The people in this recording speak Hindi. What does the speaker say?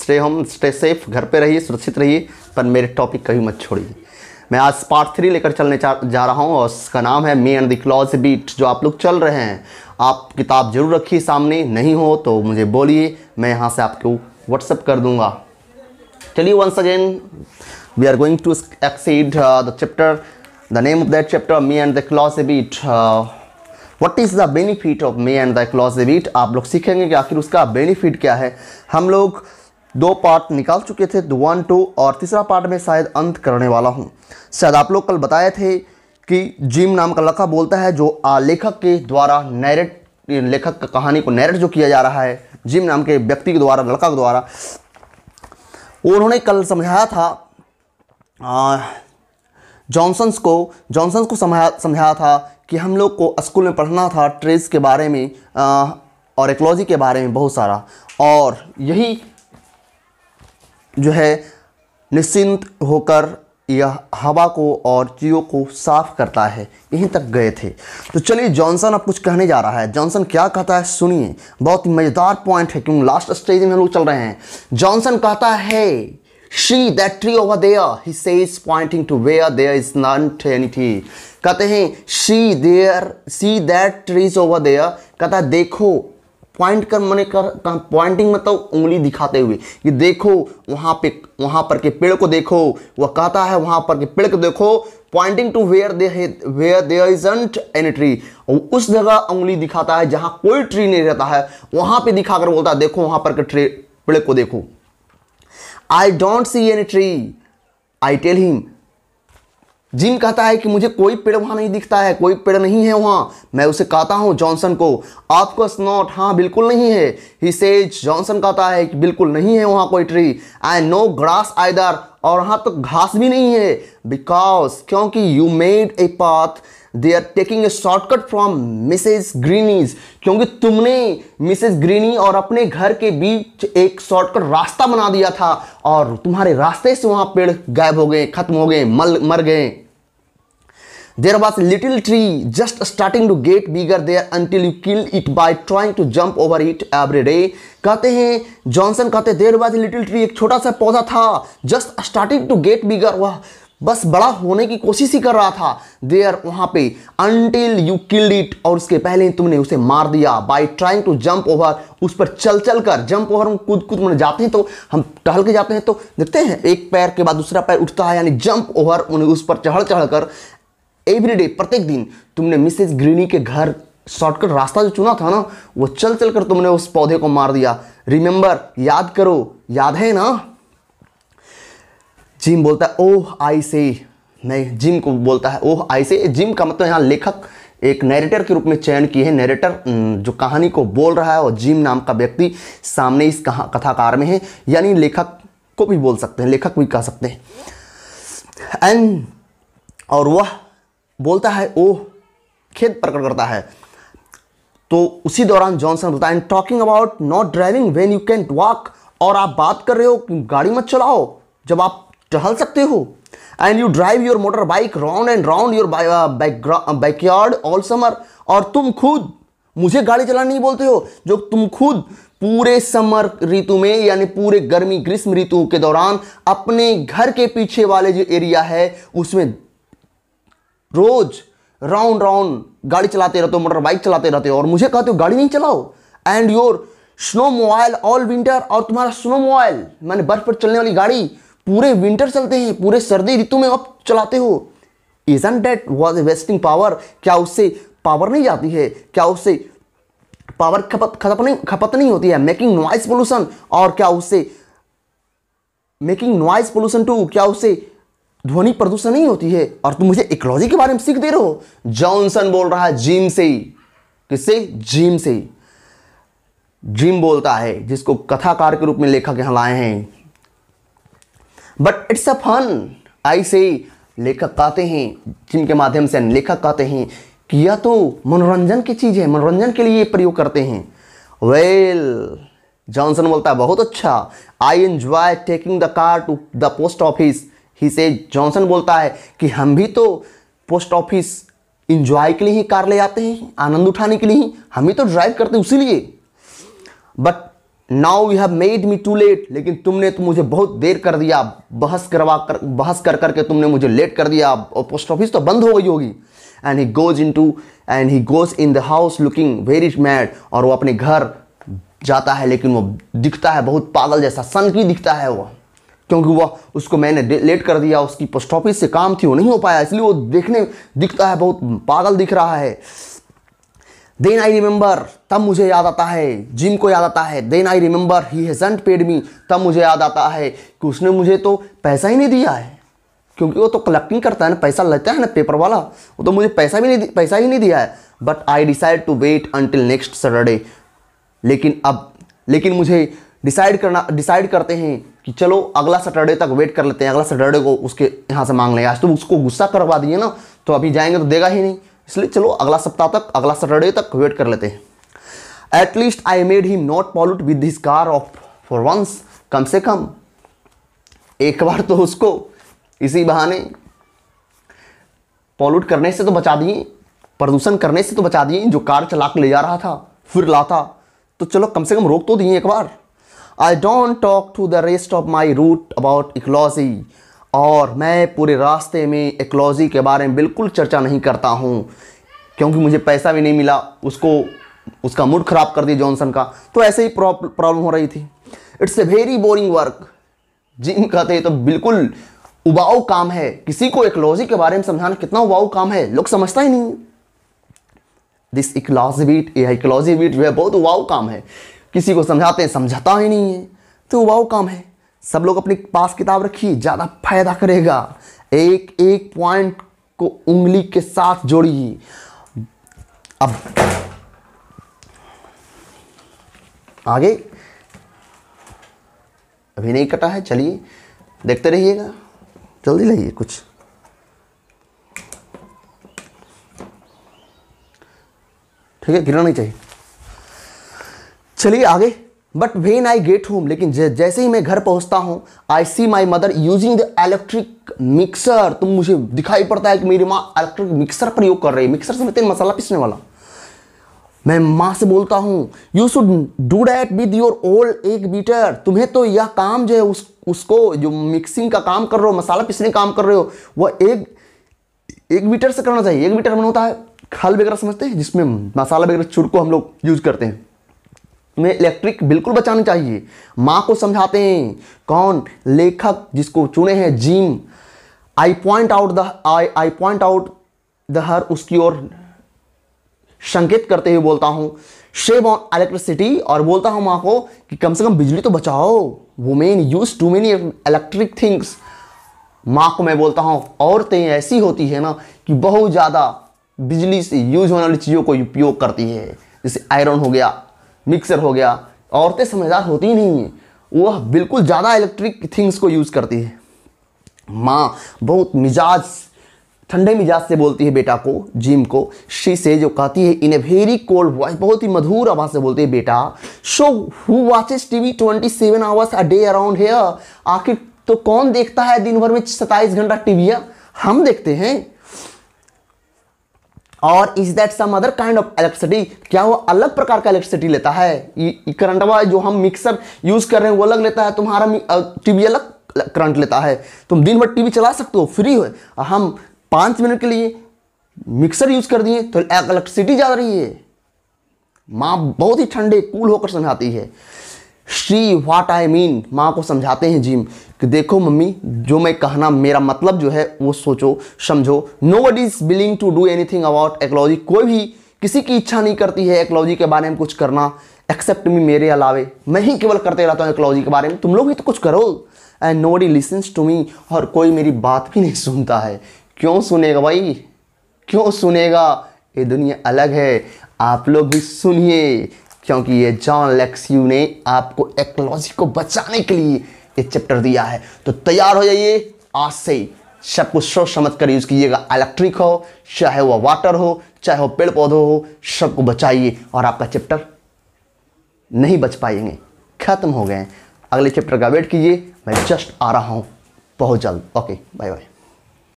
स्टे होम स्टे सेफ घर पे रहिए सुरक्षित रहिए पर मेरे टॉपिक कभी मत छोड़िए मैं आज पार्ट थ्री लेकर चलने जा रहा हूँ और उसका नाम है me and the ecology bit जो आप लोग चल रहे हैं आप किताब जरूर रखिए सामने नहीं हो तो मुझे बोलिए मैं यहाँ से आपको व्हाट्सअप कर दूँगा चलिए once again we are going to exceed the chapter the name of that chapter me and the ecology bit what is the benefit of me and the ecology आप लोग सीखेंगे कि आखिर उसका बेनिफिट क्या है हम लोग दो पार्ट निकाल चुके थे दो वन टू और तीसरा पार्ट में शायद अंत करने वाला हूँ शायद आप लोग कल बताए थे कि जिम नाम का लड़का बोलता है जो लेखक के द्वारा नैरेट लेखक का कहानी को नैरेट जो किया जा रहा है जिम नाम के व्यक्ति के द्वारा लड़का के द्वारा उन्होंने कल समझाया था आ, जॉनसन्स को जॉनसन्स को समझाया था कि हम लोग को स्कूल में पढ़ना था ट्रेस के बारे में आ, और एकलॉजी के बारे में बहुत सारा और यही जो है निश्चिंत होकर यह हवा को और चीज़ों को साफ करता है यहीं तक गए थे तो चलिए जॉनसन अब कुछ कहने जा रहा है जॉनसन क्या कहता है सुनिए बहुत ही मज़ेदार पॉइंट है क्योंकि लास्ट स्टेज में हम लोग चल रहे हैं जॉनसन कहता है see that tree over there he says pointing to where there is non entity कहते हैं see there see that trees over there कहता है देखो पॉइंट कर मने कर पॉइंटिंग मतलब उंगली दिखाते हुए कि देखो वहाँ पे वहाँ पर के पेड़ को देखो वह कहता है वहाँ पर के पेड़ को देखो pointing to where they where there isn't any tree उस जगह उंगली दिखाता है जहाँ कोई ट्री नहीं रहता है वहाँ पे दिखाकर बोलता है देखो वहाँ पर के ट्रे पेड़ को देखो I don't see any tree I tell him Jim कहता है कि मुझे कोई पेड़ वहां नहीं दिखता है कोई पेड़ नहीं है वहां मैं उसे कहता हूं जॉनसन को आपको स्नॉट हाँ बिल्कुल नहीं है ही सेज जॉनसन कहता है कि बिल्कुल नहीं है वहां कोई tree I no grass either और वहां तो घास भी नहीं है बिकॉज क्योंकि you made a path they are taking a shortcut from Mrs Greenie's क्योंकि तुमने मिसेज ग्रीनी और अपने घर के बीच एक शॉर्टकट रास्ता बना दिया था और तुम्हारे रास्ते से वहां पेड़ गायब हो गए खत्म हो गए मल मर गए there was little tree just starting to get bigger there until you kill it by trying to jump over it every day कहते हैं जॉनसन कहते हैं देर वॉज लिटिल ट्री एक छोटा सा पौधा था just starting to get bigger वह बस बड़ा होने की कोशिश ही कर रहा था देयर वहां पे अनटिल यू किल्ड इट और उसके पहले ही तुमने उसे मार दिया by trying to jump over उस पर चल चल कर जंप ओवर हम कूद कूद में जाते हैं तो हम टहल के जाते हैं तो देखते हैं एक पैर के बाद दूसरा पैर उठता है यानी जंप ओवर उन्हें उस पर चढ़ चढ़ कर एवरी प्रत्येक दिन तुमने मिसेज ग्रीनी के घर शॉर्टकट रास्ता जो चुना था ना वो चल चल कर तुमने उस पौधे को मार दिया रिमेंबर याद करो याद है ना जिम बोलता है ओह आई से नहीं जिम को बोलता है ओह आई से जिम का मतलब यहाँ लेखक एक नैरेटर के रूप में चयन किए हैं नैरेटर जो कहानी को बोल रहा है और जिम नाम का व्यक्ति सामने इस कहा कथाकार में है यानी लेखक को भी बोल सकते हैं लेखक भी कह सकते हैं एंड और वह बोलता है ओह खेद प्रकट करता है तो उसी दौरान जॉनसन बोलता है and talking about not driving when you can walk और आप बात कर रहे हो गाड़ी मत चलाओ जब आप टहल सकते हो and you drive your motorbike round and round your backyard all summer और तुम खुद मुझे गाड़ी चलाने नहीं बोलते हो जो तुम खुद पूरे समर ऋतु में यानी पूरे गर्मी ग्रीष्म ऋतु के दौरान अपने घर के पीछे वाले जो एरिया है उसमें रोज राउंड राउंड गाड़ी चलाते रहते हो मोटर बाइक चलाते रहते हो और मुझे कहते हो गाड़ी नहीं चलाओ and your snowmobile all winter और तुम्हारा स्नो मोबाइल मैंने बर्फ पर चलने वाली गाड़ी पूरे विंटर चलते हैं पूरे सर्दी ऋतु में आप चलाते हो and that was wasting power क्या उससे पावर नहीं जाती है क्या उससे पावर खपत खपत नहीं खपत नहीं होती है मेकिंग नॉइस पोल्यूशन और क्या उससे मेकिंग नॉइस पोल्यूशन टू क्या उससे ध्वनि प्रदूषण नहीं होती है और तुम मुझे इकोलॉजी के बारे में सीख दे रहे हो जॉनसन बोल रहा है जिम से ही किससे जिम से ही जिम बोलता है जिसको कथाकार के रूप में लेखक यहाँ लाए हैं but it's a fun I say लेखक आते हैं जिनके माध्यम से लेखक आते हैं कि या तो मनोरंजन की चीज़ है मनोरंजन के लिए प्रयोग करते हैं वेल जॉनसन बोलता है बहुत अच्छा I enjoy taking the car to the post office he says Johnson बोलता है कि हम भी तो पोस्ट ऑफिस इंजॉय के लिए ही कार ले आते हैं आनंद उठाने के लिए ही हम ही तो ड्राइव करते हैं उसी लिए but now you have made me too late लेकिन तुमने तो मुझे बहुत देर कर दिया बहस करवा कर बहस कर करके तुमने मुझे लेट कर दिया और पोस्ट ऑफिस तो बंद हो गई होगी and he goes in to and he goes in the house looking very mad और वो अपने घर जाता है लेकिन वो दिखता है बहुत पागल जैसा सन की दिखता है वो क्योंकि वह उसको मैंने लेट कर दिया उसकी पोस्ट ऑफिस से काम थी वो नहीं हो पाया इसलिए वो देखने दिखता है बहुत पागल दिख रहा है देन आई रिमेंबर तब मुझे याद आता है जिम को याद आता है then I remember he hasn't paid me तब मुझे याद आता है कि उसने मुझे तो पैसा ही नहीं दिया है क्योंकि वो तो कलेक्टिंग करता है ना पैसा लेता है ना पेपर वाला वो तो मुझे पैसा भी नहीं पैसा ही नहीं दिया है but I decide to wait until next Saturday लेकिन अब लेकिन मुझे डिसाइड करना डिसाइड करते हैं कि चलो अगला सैटरडे तक वेट कर लेते हैं अगला सैटरडे को उसके यहाँ से मांग लेंगे आज तो उसको गुस्सा करवा दिए ना तो अभी जाएंगे तो देगा ही नहीं इसलिए चलो अगला सप्ताह तक अगला सैटरडे तक वेट कर लेते हैं at least I made him not pollute with his car off for once कम से कम एक बार तो उसको इसी बहाने पॉल्यूट करने से तो बचा दिए प्रदूषण करने से तो बचा दिए जो कार चला के ले जा रहा था फिर लाता तो चलो कम से कम रोक तो दिए एक बार I don't talk to the rest of my route about ecology और मैं पूरे रास्ते में एक्लॉजी के बारे में बिल्कुल चर्चा नहीं करता हूँ क्योंकि मुझे पैसा भी नहीं मिला उसको उसका मूड ख़राब कर दिया जॉनसन का तो ऐसे ही प्रॉब्लम हो रही थी it's a very boring work Jim कहते तो बिल्कुल उबाऊ काम है किसी को एक्लॉजी के बारे में समझाना कितना उबाऊ काम है लोग समझता ही नहीं दिस इकलॉजी बीट या इकलॉजी बीट जो है बहुत उबाऊ काम है किसी को समझाते हैं समझाता ही नहीं है तो उबाऊ काम है सब लोग अपने पास किताब रखिए ज़्यादा फायदा करेगा एक एक पॉइंट को उंगली के साथ जोड़िए अब आगे अभी नहीं कटा है चलिए देखते रहिएगा जल्दी लाइए कुछ ठीक है गिरना नहीं चाहिए चलिए आगे but when I get home लेकिन जैसे ही मैं घर पहुंचता हूँ I see my mother using the electric mixer तुम मुझे दिखाई पड़ता है कि मेरी माँ इलेक्ट्रिक मिक्सर प्रयोग कर रही है मिक्सर समझते तेल मसाला पीसने वाला मैं माँ से बोलता हूँ you should do that with your old egg beater तुम्हें तो यह काम जो है उस उसको जो मिक्सिंग का काम कर रहे हो मसाला पीसने का काम कर रहे हो वह एक एक बीटर से करना चाहिए एक बीटर में होता है खल वगैरह समझते हैं जिसमें मसाला वगैरह चुर को हम लोग यूज करते हैं तुम्हें इलेक्ट्रिक बिल्कुल बचानी चाहिए माँ को समझाते हैं कौन लेखक जिसको चुने हैं Jim I point out the I I point out the her उसकी ओर संकेत करते हुए बोलता हूँ शेव ऑन इलेक्ट्रिसिटी और बोलता हूँ माँ को कि कम से कम बिजली तो बचाओ वो man use too many electric things माँ को मैं बोलता हूँ औरतें ऐसी होती है ना कि बहुत ज़्यादा बिजली से यूज होने वाली चीज़ों को उपयोग करती है जैसे आयरन हो गया मिक्सर हो गया औरतें समझदार होती ही नहीं हैं वह बिल्कुल ज़्यादा इलेक्ट्रिक थिंग्स को यूज़ करती है माँ बहुत मिजाज ठंडे मिजाज से बोलती है बेटा को जिम को शी से जो कहती है in a very cold voice बहुत ही मधुर आवाज़ से बोलती है बेटा show who T V twenty seven hours a day around here आखिर तो कौन देखता है दिन भर में सत्ताईस घंटा टीवी हम देखते हैं और is that some other kind of electricity क्या वो अलग प्रकार का इलेक्ट्रिसिटी लेता है करंट वाला जो हम मिक्सर यूज कर रहे हैं वो अलग लेता है तुम्हारा टीवी अलग करंट लेता है तुम दिन भर टीवी चला सकते हो फ्री हो हम पाँच मिनट के लिए मिक्सर यूज कर दिए तो इलेक्ट्रिसिटी जा रही है माँ बहुत ही ठंडे कूल होकर समझाती है शी व्हाट आई मीन माँ को समझाते हैं जिम कि देखो मम्मी जो मैं कहना मेरा मतलब जो है वो सोचो समझो nobody is willing to do anything about ecology कोई भी किसी की इच्छा नहीं करती है एक्लॉजी के बारे में कुछ करना एक्सेप्ट मी मेरे अलावे मैं ही केवल करते रहता हूँ एक्लॉजी के बारे में तुम लोग भी तो कुछ करो and nobody listens to me और कोई मेरी बात भी नहीं सुनता है क्यों सुनेगा भाई क्यों सुनेगा ये दुनिया अलग है आप लोग भी सुनिए क्योंकि ये जॉन लेक्स्यू ने आपको एक्लॉजी को बचाने के लिए ये चैप्टर दिया है तो तैयार हो जाइए आज से ही सब कुछ सोच समझ कर यूज़ कीजिएगा इलेक्ट्रिक हो चाहे वह वाटर हो चाहे वो पेड़ पौधों हो सबको बचाइए और आपका चैप्टर नहीं बच पाएंगे ख़त्म हो गए अगले चैप्टर का वेट कीजिए मैं जस्ट आ रहा हूँ बहुत जल्द ओके बाय बाय